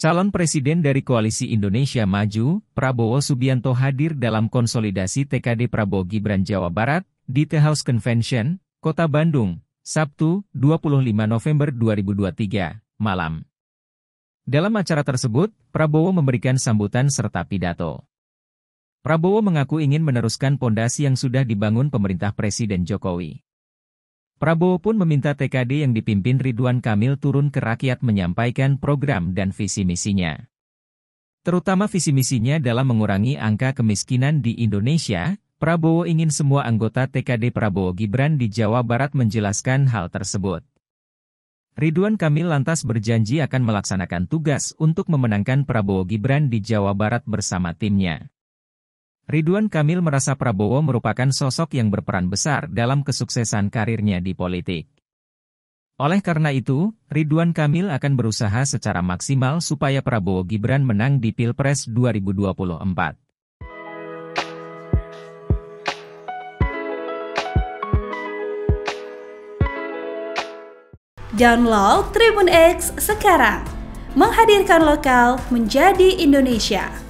Calon Presiden dari Koalisi Indonesia Maju, Prabowo Subianto hadir dalam konsolidasi TKD Prabowo Gibran Jawa Barat di The House Convention, Kota Bandung, Sabtu, 25 November 2023, malam. Dalam acara tersebut, Prabowo memberikan sambutan serta pidato. Prabowo mengaku ingin meneruskan pondasi yang sudah dibangun pemerintah Presiden Jokowi. Prabowo pun meminta TKD yang dipimpin Ridwan Kamil turun ke rakyat menyampaikan program dan visi misinya. Terutama visi misinya dalam mengurangi angka kemiskinan di Indonesia, Prabowo ingin semua anggota TKD Prabowo Gibran di Jawa Barat menjelaskan hal tersebut. Ridwan Kamil lantas berjanji akan melaksanakan tugas untuk memenangkan Prabowo Gibran di Jawa Barat bersama timnya. Ridwan Kamil merasa Prabowo merupakan sosok yang berperan besar dalam kesuksesan karirnya di politik. Oleh karena itu, Ridwan Kamil akan berusaha secara maksimal supaya Prabowo Gibran menang di Pilpres 2024. Download Tribun X sekarang, menghadirkan lokal menjadi Indonesia.